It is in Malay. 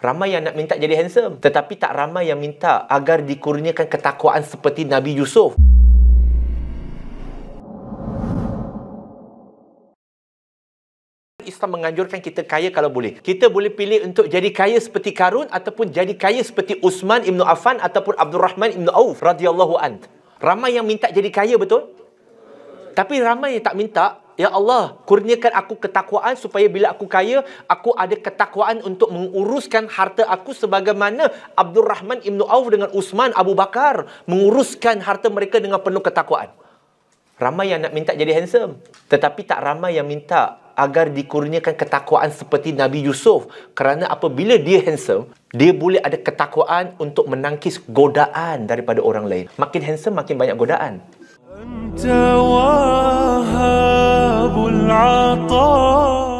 Ramai yang nak minta jadi handsome Tetapi tak ramai yang minta Agar dikurniakan ketakwaan seperti Nabi Yusuf Islam menganjurkan kita kaya kalau boleh. Kita boleh pilih untuk jadi kaya seperti Karun ataupun jadi kaya seperti Usman Ibn Affan ataupun Abdul Rahman Ibn Auf radhiyallahu Ramai yang minta jadi kaya betul? Tapi ramai yang tak minta, Ya Allah, kurniakan aku ketakwaan supaya bila aku kaya, aku ada ketakwaan untuk menguruskan harta aku sebagaimana Abdul Rahman Ibn Auf dengan Usman Abu Bakar menguruskan harta mereka dengan penuh ketakwaan. Ramai yang nak minta jadi handsome. Tetapi tak ramai yang minta agar dikurniakan ketakwaan seperti Nabi Yusuf. Kerana apabila dia handsome, dia boleh ada ketakwaan untuk menangkis godaan daripada orang lain. Makin handsome, makin banyak godaan. Entah. الطاعة